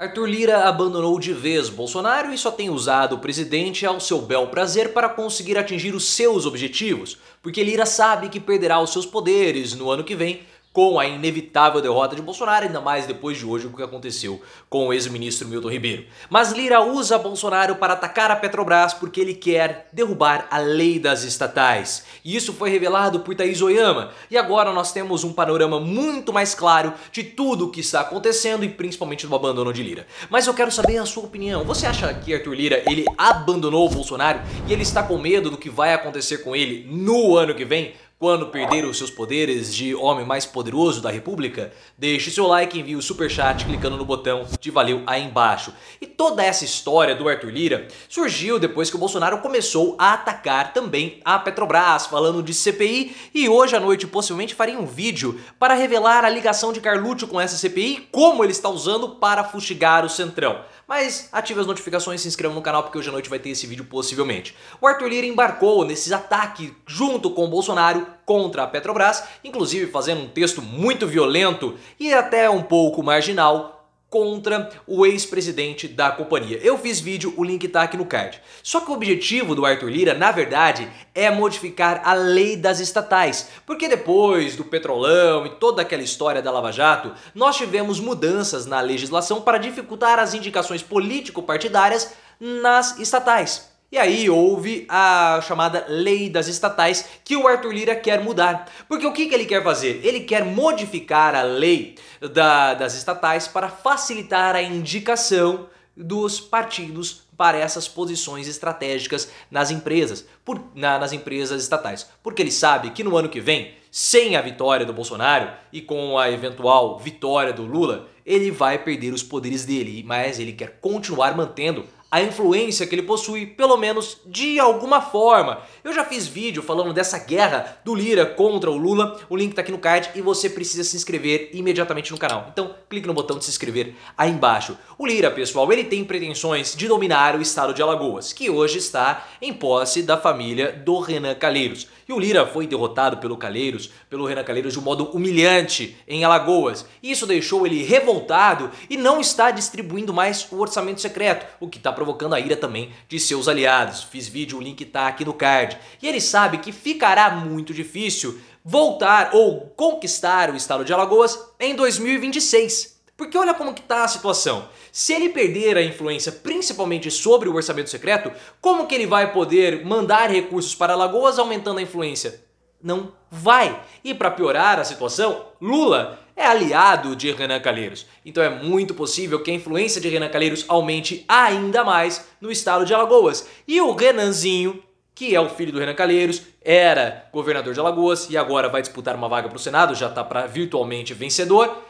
Arthur Lira abandonou de vez Bolsonaro e só tem usado o presidente ao seu bel prazer para conseguir atingir os seus objetivos, porque Lira sabe que perderá os seus poderes no ano que vem com a inevitável derrota de Bolsonaro, ainda mais depois de hoje o que aconteceu com o ex-ministro Milton Ribeiro. Mas Lira usa Bolsonaro para atacar a Petrobras porque ele quer derrubar a lei das estatais. E isso foi revelado por Thaís Oyama. E agora nós temos um panorama muito mais claro de tudo o que está acontecendo e principalmente do abandono de Lira. Mas eu quero saber a sua opinião. Você acha que Arthur Lira ele abandonou o Bolsonaro e ele está com medo do que vai acontecer com ele no ano que vem? Quando perder os seus poderes de homem mais poderoso da república, deixe seu like e envie o superchat clicando no botão de valeu aí embaixo. E toda essa história do Arthur Lira surgiu depois que o Bolsonaro começou a atacar também a Petrobras, falando de CPI, e hoje à noite possivelmente farei um vídeo para revelar a ligação de Carluccio com essa CPI e como ele está usando para fustigar o Centrão. Mas ative as notificações e se inscreva no canal porque hoje à noite vai ter esse vídeo possivelmente. O Arthur Lira embarcou nesse ataque junto com o Bolsonaro contra a Petrobras, inclusive fazendo um texto muito violento e até um pouco marginal contra o ex-presidente da companhia. Eu fiz vídeo, o link tá aqui no card. Só que o objetivo do Arthur Lira, na verdade, é modificar a lei das estatais, porque depois do Petrolão e toda aquela história da Lava Jato, nós tivemos mudanças na legislação para dificultar as indicações político-partidárias nas estatais. E aí houve a chamada lei das estatais que o Arthur Lira quer mudar. Porque o que, que ele quer fazer? Ele quer modificar a lei da, das estatais para facilitar a indicação dos partidos para essas posições estratégicas nas empresas, por, na, nas empresas estatais. Porque ele sabe que no ano que vem, sem a vitória do Bolsonaro e com a eventual vitória do Lula, ele vai perder os poderes dele, mas ele quer continuar mantendo a influência que ele possui, pelo menos de alguma forma. Eu já fiz vídeo falando dessa guerra do Lira contra o Lula, o link tá aqui no card e você precisa se inscrever imediatamente no canal. Então, clique no botão de se inscrever aí embaixo. O Lira, pessoal, ele tem pretensões de dominar o estado de Alagoas, que hoje está em posse da família do Renan Calheiros. E o Lira foi derrotado pelo Calheiros, pelo Renan Calheiros de um modo humilhante em Alagoas. Isso deixou ele revoltado e não está distribuindo mais o orçamento secreto, o que está provocando a ira também de seus aliados. Fiz vídeo, o link está aqui no card. E ele sabe que ficará muito difícil voltar ou conquistar o estado de Alagoas em 2026. Porque olha como que tá a situação. Se ele perder a influência principalmente sobre o orçamento secreto, como que ele vai poder mandar recursos para Alagoas aumentando a influência não vai. E para piorar a situação, Lula é aliado de Renan Calheiros. Então é muito possível que a influência de Renan Calheiros aumente ainda mais no estado de Alagoas. E o Renanzinho, que é o filho do Renan Calheiros, era governador de Alagoas e agora vai disputar uma vaga para o Senado, já está virtualmente vencedor.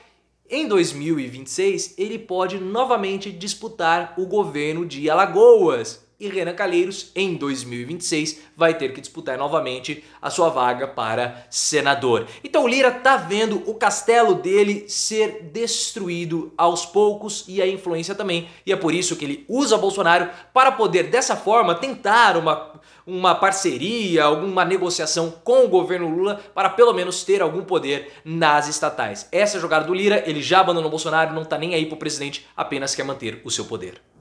Em 2026, ele pode novamente disputar o governo de Alagoas e Renan Calheiros, em 2026, vai ter que disputar novamente a sua vaga para senador. Então o Lira tá vendo o castelo dele ser destruído aos poucos e a influência também, e é por isso que ele usa Bolsonaro para poder, dessa forma, tentar uma, uma parceria, alguma negociação com o governo Lula para pelo menos ter algum poder nas estatais. Essa é a jogada do Lira, ele já abandonou Bolsonaro, não tá nem aí pro presidente, apenas quer manter o seu poder.